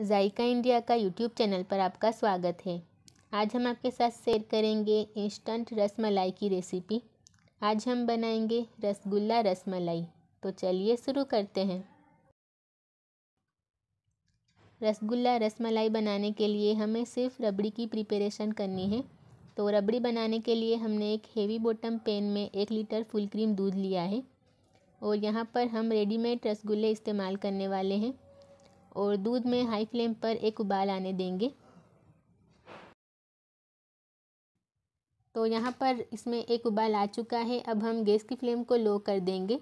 जायका India का YouTube channel पर आपका स्वागत है आज हम आपके साथ शेयर करेंगे इंस्टेंट रसमलाई की रेसिपी आज हम बनाएंगे रसगुल्ला रसमलाई तो चलिए शुरू करते हैं रसगुल्ला रसमलाई बनाने के लिए हमें सिर्फ रबड़ी की प्रिपरेशन करनी है तो रबड़ी बनाने के लिए हमने एक हेवी बॉटम पेन में एक लीटर फुल क्रीम दूध लिया है और यहाँ पर हम रेडीमेड रसगुल्ले इस्तेमाल करने वाले हैं और दूध में हाई फ्लेम पर एक उबाल आने देंगे तो यहाँ पर इसमें एक उबाल आ चुका है अब हम गैस की फ्लेम को लो कर देंगे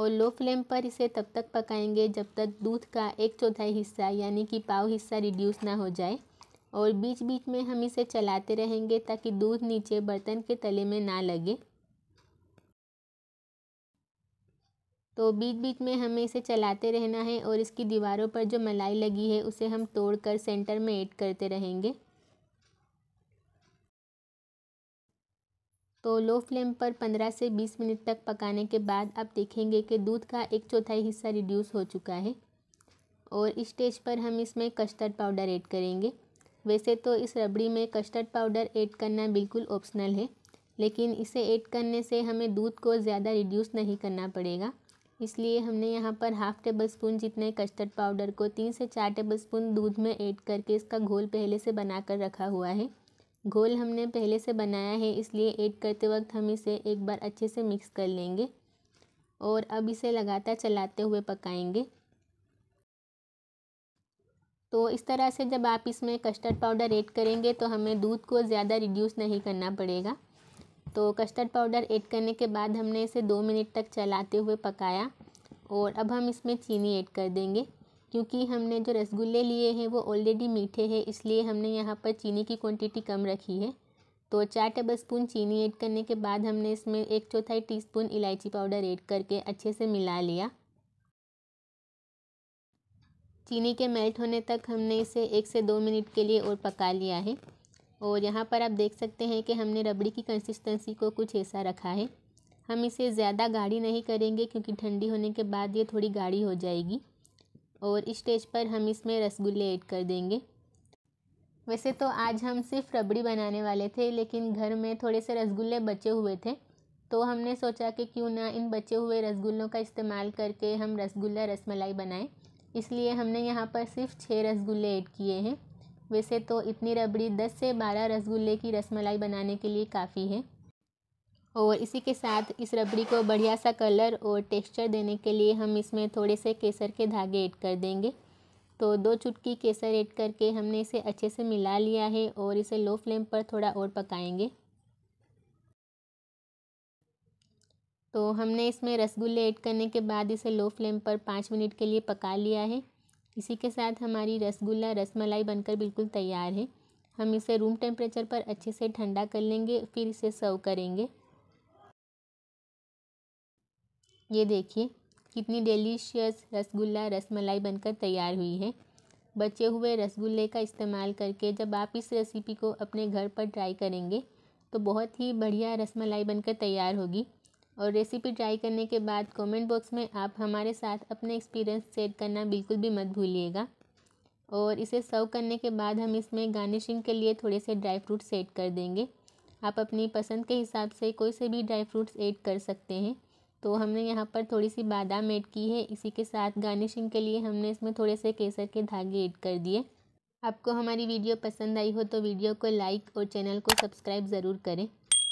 और लो फ्लेम पर इसे तब तक पकाएंगे जब तक दूध का एक चौथाई हिस्सा यानी कि पाव हिस्सा रिड्यूस ना हो जाए और बीच बीच में हम इसे चलाते रहेंगे ताकि दूध नीचे बर्तन के तले में ना लगे तो बीच बीच में हमें इसे चलाते रहना है और इसकी दीवारों पर जो मलाई लगी है उसे हम तोड़कर सेंटर में ऐड करते रहेंगे तो लो फ्लेम पर 15 से 20 मिनट तक पकाने के बाद आप देखेंगे कि दूध का एक चौथाई हिस्सा रिड्यूस हो चुका है और इस स्टेज पर हम इसमें कस्टर्ड पाउडर ऐड करेंगे वैसे तो इस रबड़ी में कस्टर्ड पाउडर ऐड करना बिल्कुल ऑप्शनल है लेकिन इसे ऐड करने से हमें दूध को ज़्यादा रिड्यूस नहीं करना पड़ेगा इसलिए हमने यहाँ पर हाफ़ टेबल स्पून जितने कस्टर्ड पाउडर को तीन से चार टेबल स्पून दूध में ऐड करके इसका घोल पहले से बना कर रखा हुआ है घोल हमने पहले से बनाया है इसलिए ऐड करते वक्त हम इसे एक बार अच्छे से मिक्स कर लेंगे और अब इसे लगातार चलाते हुए पकाएंगे तो इस तरह से जब आप इसमें कस्टर्ड पाउडर ऐड करेंगे तो हमें दूध को ज़्यादा रिड्यूस नहीं करना पड़ेगा तो कस्टर्ड पाउडर ऐड करने के बाद हमने इसे दो मिनट तक चलाते हुए पकाया और अब हम इसमें चीनी ऐड कर देंगे क्योंकि हमने जो रसगुल्ले लिए हैं वो ऑलरेडी मीठे हैं इसलिए हमने यहाँ पर चीनी की क्वांटिटी कम रखी है तो चार टेबल स्पून चीनी ऐड करने के बाद हमने इसमें एक चौथाई टीस्पून इलायची पाउडर ऐड करके अच्छे से मिला लिया चीनी के मेल्ट होने तक हमने इसे एक से दो मिनट के लिए और पका लिया है और यहाँ पर आप देख सकते हैं कि हमने रबड़ी की कंसिस्टेंसी को कुछ ऐसा रखा है हम इसे ज़्यादा गाढ़ी नहीं करेंगे क्योंकि ठंडी होने के बाद ये थोड़ी गाढ़ी हो जाएगी और इस स्टेज पर हम इसमें रसगुल्ले ऐड कर देंगे वैसे तो आज हम सिर्फ रबड़ी बनाने वाले थे लेकिन घर में थोड़े से रसगुल्ले बचे हुए थे तो हमने सोचा कि क्यों ना इन बचे हुए रसगुल्लों का इस्तेमाल करके हम रसगुल्ला रसमलाई बनाएं इसलिए हमने यहाँ पर सिर्फ छः रसगुल्ले ऐड किए हैं वैसे तो इतनी रबड़ी दस से बारह रसगुल्ले की रसमलाई बनाने के लिए काफ़ी है और इसी के साथ इस रबड़ी को बढ़िया सा कलर और टेक्सचर देने के लिए हम इसमें थोड़े से केसर के धागे ऐड कर देंगे तो दो चुटकी केसर ऐड करके हमने इसे अच्छे से मिला लिया है और इसे लो फ्लेम पर थोड़ा और पकाएंगे तो हमने इसमें रसगुल्ले ऐड करने के बाद इसे लो फ्लेम पर पाँच मिनट के लिए पका लिया है इसी के साथ हमारी रसगुल्ला रसमलाई बनकर बिल्कुल तैयार है हम इसे रूम टेम्परेचर पर अच्छे से ठंडा कर लेंगे फिर इसे सर्व करेंगे ये देखिए कितनी डिलीशियस रसगुल्ला रसमलाई बनकर तैयार हुई है बचे हुए रसगुल्ले का इस्तेमाल करके जब आप इस रेसिपी को अपने घर पर ट्राई करेंगे तो बहुत ही बढ़िया रसमलाई बनकर तैयार होगी और रेसिपी ट्राई करने के बाद कमेंट बॉक्स में आप हमारे साथ अपने एक्सपीरियंस शेयर करना बिल्कुल भी मत भूलिएगा और इसे सर्व करने के बाद हम इसमें गार्निशिंग के लिए थोड़े से ड्राई फ्रूट्स ऐड कर देंगे आप अपनी पसंद के हिसाब से कोई से भी ड्राई फ्रूट्स ऐड कर सकते हैं तो हमने यहाँ पर थोड़ी सी बादाम ऐड की है इसी के साथ गार्निशिंग के लिए हमने इसमें थोड़े से केसर के धागे ऐड कर दिए आपको हमारी वीडियो पसंद आई हो तो वीडियो को लाइक और चैनल को सब्सक्राइब ज़रूर करें